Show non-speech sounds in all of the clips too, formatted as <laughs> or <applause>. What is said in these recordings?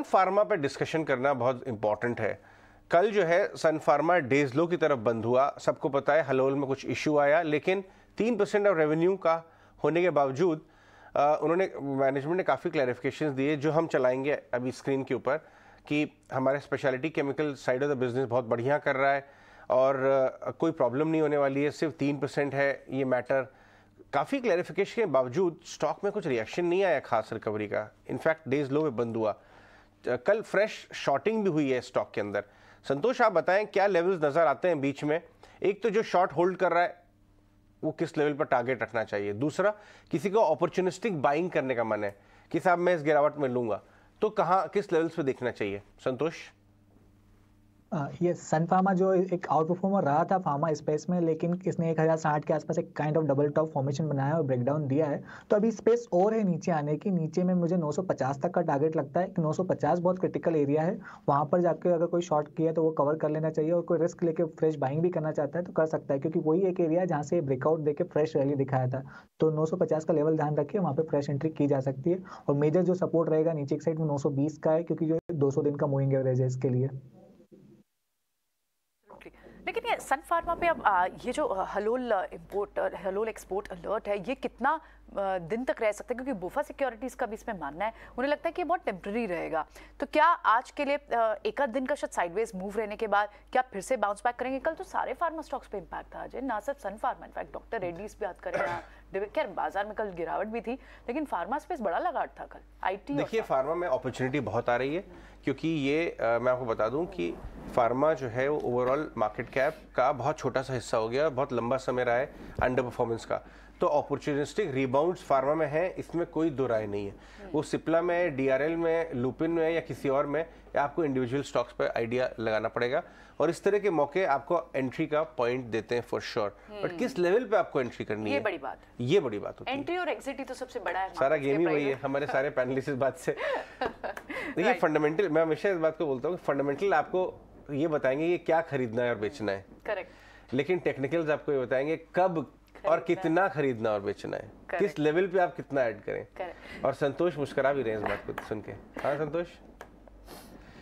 सन pharma पर discussion करना बहुत इंपॉर्टेंट है कल जो है सन फार्मा डेज लो की तरफ बंद हुआ सबको पता है हलोल में कुछ इशू आया लेकिन तीन परसेंट ऑफ रेवेन्यू का होने के बावजूद उन्होंने मैनेजमेंट ने काफ़ी क्लैरिफिकेशन दिए जो हम चलाएंगे अभी स्क्रीन के ऊपर कि हमारे speciality chemical side of the business बहुत बढ़िया कर रहा है और कोई प्रॉब्लम नहीं होने वाली है सिर्फ तीन परसेंट है ये मैटर काफ़ी क्लैरिफिकेशन के बावजूद स्टॉक में कुछ रिएक्शन नहीं आया खास रिकवरी का इनफैक्ट डेज लो में बंद हुआ कल फ्रेश शॉर्टिंग भी हुई है स्टॉक के अंदर संतोष आप बताएं क्या लेवल्स नज़र आते हैं बीच में एक तो जो शॉर्ट होल्ड कर रहा है वो किस लेवल पर टारगेट रखना चाहिए दूसरा किसी को अपॉर्चुनिस्टिक बाइंग करने का मन है कि साहब मैं इस गिरावट में लूंगा तो कहाँ किस लेवल्स पे देखना चाहिए संतोष ये सन फार्मा जो एक आउट परफॉर्मर रहा था फार्मा स्पेस में लेकिन इसने एक हज़ार साठ के आसपास एक kind of double top formation बनाया और ब्रेकडाउन दिया है तो अभी स्पेस और है नीचे आने की नीचे में मुझे 950 तक का टारगेट लगता है कि 950 बहुत क्रिटिकल एरिया है वहाँ पर जाकर अगर कोई शॉर्ट किया तो वो कवर कर लेना चाहिए और कोई रिस्क लेके फ्रेश बाइंग भी करना चाहता है तो कर सकता है क्योंकि वही एक एरिया है जहाँ से ब्रेकआउट देकर फ्रेश रैली दिखाया था तो नौ का लेवल ध्यान रखिए वहाँ पर फ्रेश एंट्री की जा सकती है और मेजर जो सपोर्ट रहेगा नीचे की साइड में नौ का है क्योंकि जो दो दिन का मूविंग एवरेज है इसके लिए एग्जैक्टली exactly. लेकिन ये सन फार्मा पे अब आ, ये जो Halol import Halol export alert है ये कितना दिन तक रह सकता है क्योंकि बुफा सिक्योरिटीज़ का भी इसमें मानना है उन्हें लगता है कि ये बहुत टेम्प्ररी रहेगा तो क्या आज के लिए एक आध दिन का शायद साइडवेज मूव रहने के बाद क्या फिर से बाउंस बैक करेंगे कल तो सारे फार्मा स्टॉक्स पे इम्पैक्ट था अजय ना सिर्फ Sun Pharma in fact doctor Reddy's भी बात करें खैर बाजार में कल गिरावट भी थी लेकिन फार्मा स्पेस बड़ा लगाट था कल आईटी देखिए फार्मा में अपॉर्चुनिटी बहुत आ रही है क्योंकि ये आ, मैं आपको बता दूं कि फार्मा जो है ओवरऑल मार्केट कैप का बहुत छोटा सा हिस्सा हो गया बहुत लंबा समय रहा है अंडर परफॉर्मेंस का तो अपॉर्चुनिस्टिक रिबाउंड्स फार्मा में है इसमें कोई दो राय नहीं है हम्म। वो सिप्ला में डीआरएल में लुपिन में या किसी और में आपको इंडिविजुअल स्टॉक्स पर आइडिया लगाना पड़ेगा और इस तरह के मौके आपको एंट्री का पॉइंट देते हैं फॉर श्योर बट किस लेवल पे आपको एंट्री करनी है बड़ी बात ये बड़ी बात होती एंट्री और एग्जिट ही तो सबसे बड़ा है सारा गेम ही वही है हमारे सारे पैनलिस्ट <laughs> इस बात से देखिए <laughs> तो फंडामेंटल मैं हमेशा इस बात को बोलता हूँ फंडामेंटल आपको ये बताएंगे ये क्या खरीदना है और बेचना है करेक्ट लेकिन टेक्निकल्स आपको ये बताएंगे कब और कितना खरीदना और बेचना है किस लेवल पे आप कितना ऐड करें और संतोष मुस्करा भी रहे इस बात को सुन के हाँ संतोष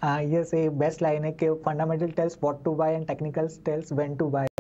हाँ यस ये बेस्ट लाइन है कि fundamental tells what to buy and technical tells when to bye